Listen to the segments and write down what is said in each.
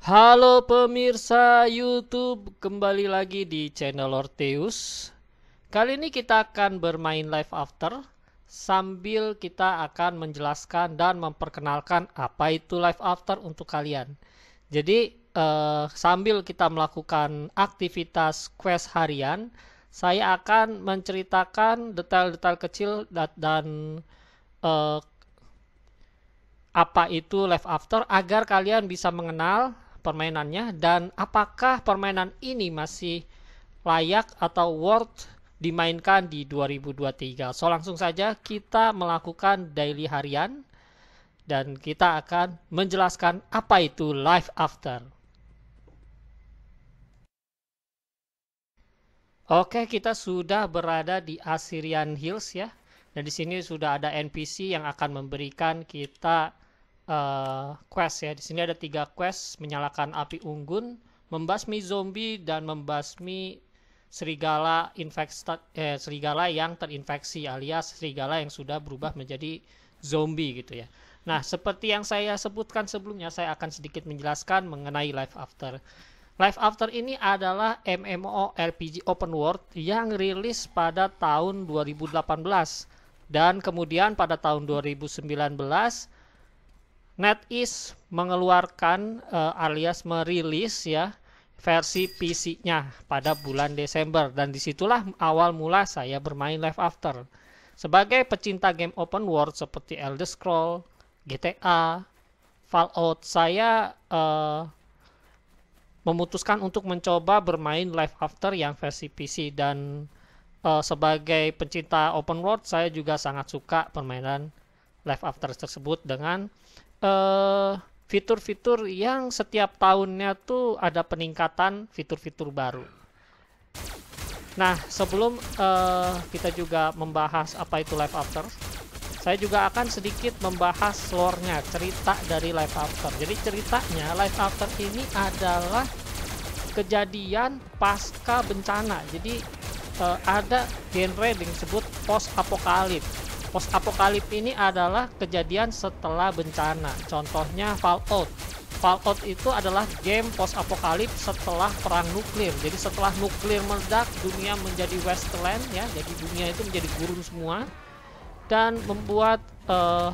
Halo pemirsa YouTube, kembali lagi di channel Orteus. Kali ini kita akan bermain live after sambil kita akan menjelaskan dan memperkenalkan apa itu live after untuk kalian. Jadi eh, sambil kita melakukan aktivitas quest harian, saya akan menceritakan detail-detail kecil dan, uh, apa itu live after agar kalian bisa mengenal permainannya dan apakah permainan ini masih layak atau worth dimainkan di 2023. So langsung saja kita melakukan daily harian dan kita akan menjelaskan apa itu Life after. Oke, kita sudah berada di Assyrian Hills ya. Dan di sini sudah ada NPC yang akan memberikan kita uh, quest ya. Di sini ada tiga quest, menyalakan api unggun, membasmi zombie dan membasmi serigala infeksi eh, serigala yang terinfeksi alias serigala yang sudah berubah menjadi zombie gitu ya. Nah, seperti yang saya sebutkan sebelumnya, saya akan sedikit menjelaskan mengenai life after. Life After ini adalah MMORPG open world yang rilis pada tahun 2018 dan kemudian pada tahun 2019 NetEase mengeluarkan uh, alias merilis ya versi PC-nya pada bulan Desember dan disitulah awal mula saya bermain Life After. Sebagai pecinta game open world seperti Elder Scroll, GTA, Fallout, saya uh, memutuskan untuk mencoba bermain Life After yang versi PC dan uh, sebagai pencinta open world saya juga sangat suka permainan Life After tersebut dengan fitur eh, fitur-fitur yang setiap tahunnya tuh ada peningkatan fitur-fitur baru. Nah, sebelum uh, kita juga membahas apa itu Life After, saya juga akan sedikit membahas lore-nya, cerita dari Life After. Jadi ceritanya Life After ini adalah kejadian pasca bencana. Jadi eh, ada genre yang disebut post apokalip. Post apokalip ini adalah kejadian setelah bencana. Contohnya Fallout. Fallout itu adalah game post apokalip setelah perang nuklir. Jadi setelah nuklir meledak, dunia menjadi wasteland ya. Jadi dunia itu menjadi gurun semua dan membuat uh,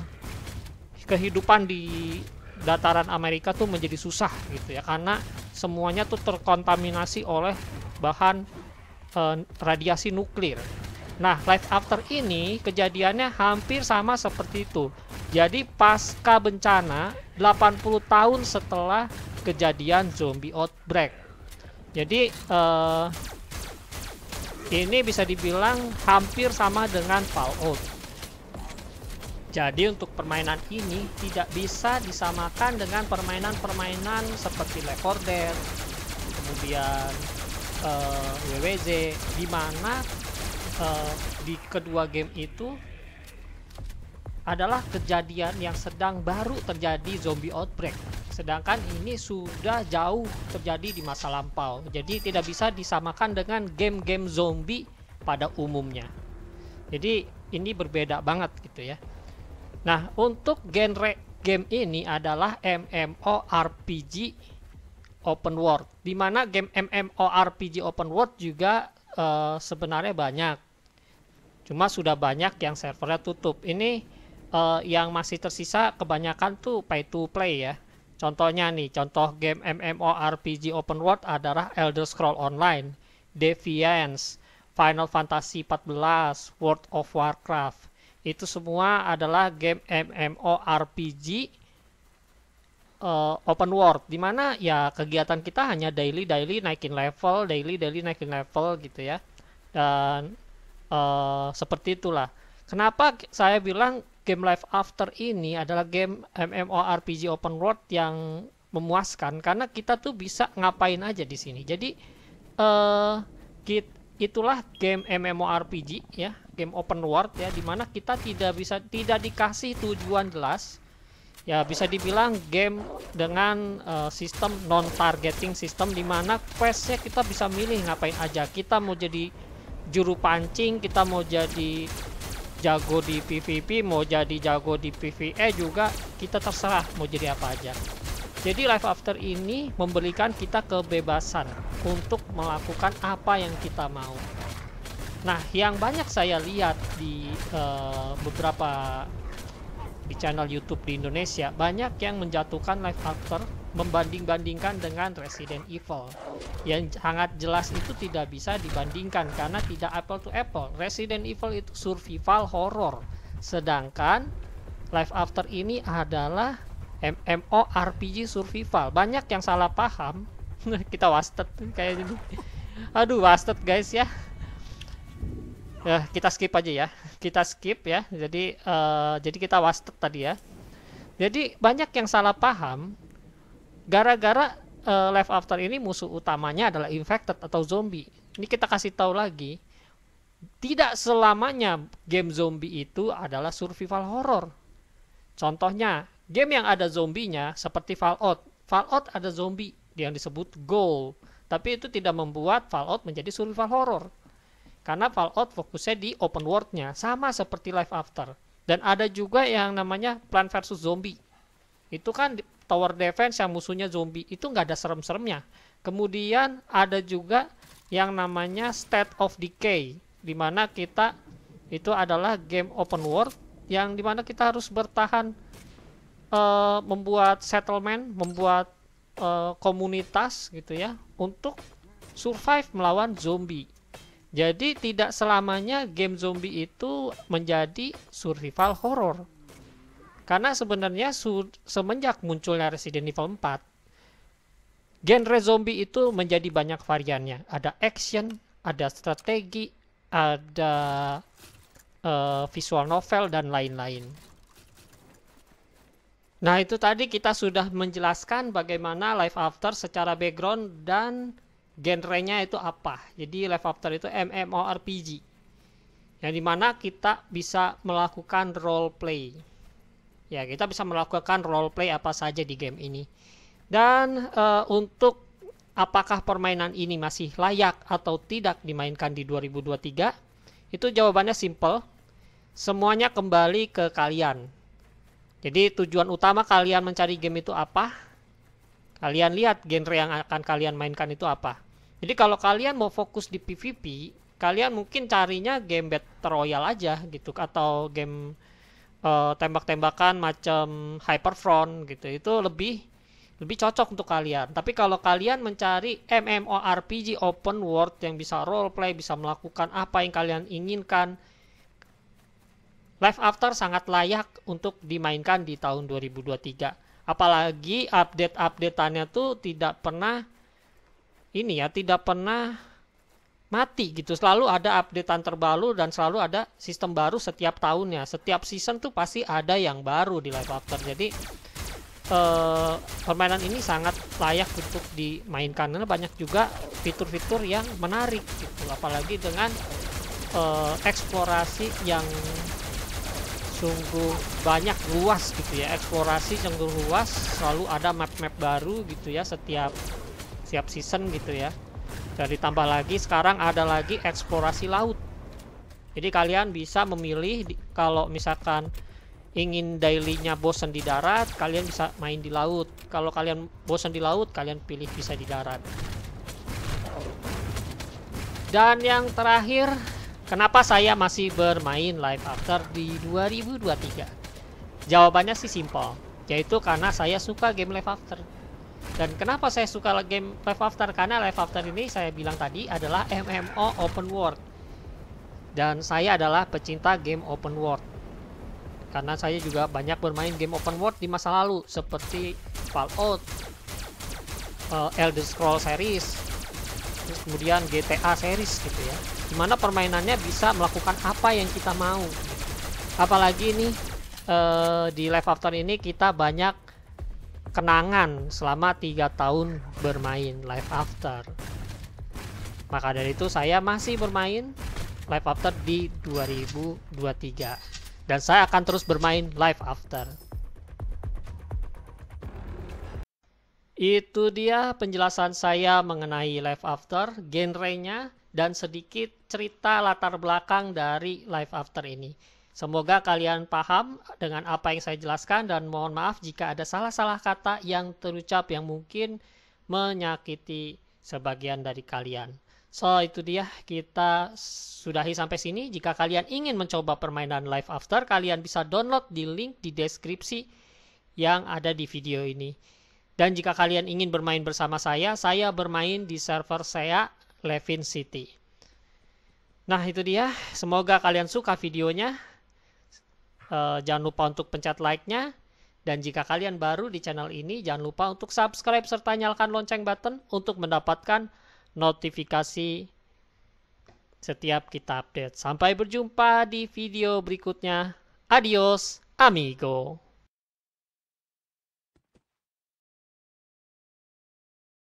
kehidupan di dataran Amerika tuh menjadi susah gitu ya karena semuanya tuh terkontaminasi oleh bahan uh, radiasi nuklir. Nah, life after ini kejadiannya hampir sama seperti itu. Jadi pasca bencana 80 tahun setelah kejadian zombie outbreak. Jadi uh, ini bisa dibilang hampir sama dengan Fallout. Jadi untuk permainan ini tidak bisa disamakan dengan permainan-permainan seperti recorder, kemudian uh, eh, WWZ, di mana uh, di kedua game itu adalah kejadian yang sedang baru terjadi zombie outbreak. Sedangkan ini sudah jauh terjadi di masa lampau. Jadi tidak bisa disamakan dengan game-game zombie pada umumnya. Jadi ini berbeda banget gitu ya. Nah, untuk genre game ini adalah MMORPG open world. Dimana game MMORPG open world juga uh, sebenarnya banyak. Cuma sudah banyak yang servernya tutup. Ini uh, yang masih tersisa kebanyakan tuh pay to play ya. Contohnya nih, contoh game MMORPG open world adalah Elder Scroll Online, Deviance, Final Fantasy 14, World of Warcraft itu semua adalah game MMORPG uh, eh, open world dimana ya kegiatan kita hanya daily daily naikin level daily daily naikin level gitu ya dan uh, seperti itulah kenapa saya bilang game life after ini adalah game MMORPG open world yang memuaskan karena kita tuh bisa ngapain aja di sini jadi uh, eh, kita itulah game MMORPG ya game open world ya dimana kita tidak bisa tidak dikasih tujuan jelas ya bisa dibilang game dengan uh, sistem non targeting sistem dimana questnya kita bisa milih ngapain aja kita mau jadi juru pancing kita mau jadi jago di PVP mau jadi jago di PVE juga kita terserah mau jadi apa aja jadi life after ini memberikan kita kebebasan untuk melakukan apa yang kita mau Nah, yang banyak saya lihat di uh, beberapa di channel YouTube di Indonesia, banyak yang menjatuhkan live After membanding-bandingkan dengan Resident Evil. Yang sangat jelas itu tidak bisa dibandingkan karena tidak apple to apple. Resident Evil itu survival horror, sedangkan Life After ini adalah MMORPG survival. Banyak yang salah paham. Kita wasted kayak gitu. Aduh, wasted guys ya ya kita skip aja ya kita skip ya jadi uh, jadi kita wasted tadi ya jadi banyak yang salah paham gara-gara uh, eh, Left After ini musuh utamanya adalah infected atau zombie ini kita kasih tahu lagi tidak selamanya game zombie itu adalah survival horror contohnya game yang ada zombinya seperti Fallout Fallout ada zombie yang disebut goal tapi itu tidak membuat Fallout menjadi survival horror karena Fallout fokusnya di open world-nya, sama seperti Life After. Dan ada juga yang namanya Plan versus Zombie. Itu kan tower defense yang musuhnya zombie, itu nggak ada serem-seremnya. Kemudian ada juga yang namanya State of Decay, dimana kita itu adalah game open world yang dimana kita harus bertahan uh, membuat settlement, membuat uh, komunitas gitu ya untuk survive melawan zombie. Jadi tidak selamanya game zombie itu menjadi survival horror. Karena sebenarnya semenjak munculnya Resident Evil 4, genre zombie itu menjadi banyak variannya. Ada action, ada strategi, ada uh, visual novel dan lain-lain. Nah, itu tadi kita sudah menjelaskan bagaimana Life After secara background dan genrenya itu apa. Jadi Life After itu MMORPG. Yang dimana kita bisa melakukan role play. Ya, kita bisa melakukan role play apa saja di game ini. Dan uh, untuk apakah permainan ini masih layak atau tidak dimainkan di 2023? Itu jawabannya simple. Semuanya kembali ke kalian. Jadi tujuan utama kalian mencari game itu apa? Kalian lihat genre yang akan kalian mainkan itu apa. Jadi kalau kalian mau fokus di PVP, kalian mungkin carinya game battle royale aja gitu atau game uh, tembak-tembakan macam Hyperfront gitu. Itu lebih lebih cocok untuk kalian. Tapi kalau kalian mencari MMORPG open world yang bisa role play, bisa melakukan apa yang kalian inginkan, Life After sangat layak untuk dimainkan di tahun 2023. Apalagi update-updateannya tuh tidak pernah ini ya tidak pernah mati gitu selalu ada updatean terbaru dan selalu ada sistem baru setiap tahunnya setiap season tuh pasti ada yang baru di live after jadi eh, permainan ini sangat layak untuk dimainkan karena banyak juga fitur-fitur yang menarik gitu apalagi dengan eh, eksplorasi yang sungguh banyak luas gitu ya eksplorasi sungguh luas selalu ada map-map baru gitu ya setiap setiap season gitu ya Jadi tambah lagi sekarang ada lagi eksplorasi laut jadi kalian bisa memilih di, kalau misalkan ingin dailynya bosen di darat kalian bisa main di laut kalau kalian bosen di laut kalian pilih bisa di darat dan yang terakhir kenapa saya masih bermain live after di 2023 jawabannya sih simple yaitu karena saya suka game live after dan kenapa saya suka game Life After? Karena Life After ini saya bilang tadi adalah MMO open world. Dan saya adalah pecinta game open world. Karena saya juga banyak bermain game open world di masa lalu seperti Fallout, eh, Elder Scrolls series, terus kemudian GTA series gitu ya. Dimana permainannya bisa melakukan apa yang kita mau. Apalagi ini eh, di Life After ini kita banyak kenangan selama tiga tahun bermain live After. Maka dari itu saya masih bermain live After di 2023 dan saya akan terus bermain live After. Itu dia penjelasan saya mengenai live After, genrenya dan sedikit cerita latar belakang dari live After ini. Semoga kalian paham dengan apa yang saya jelaskan dan mohon maaf jika ada salah-salah kata yang terucap yang mungkin menyakiti sebagian dari kalian. So, itu dia kita sudahi sampai sini. Jika kalian ingin mencoba permainan Live After, kalian bisa download di link di deskripsi yang ada di video ini. Dan jika kalian ingin bermain bersama saya, saya bermain di server saya Levin City. Nah, itu dia. Semoga kalian suka videonya. Eh, jangan lupa untuk pencet like-nya. Dan jika kalian baru di channel ini, jangan lupa untuk subscribe serta nyalakan lonceng button untuk mendapatkan notifikasi setiap kita update. Sampai berjumpa di video berikutnya. Adios, amigo.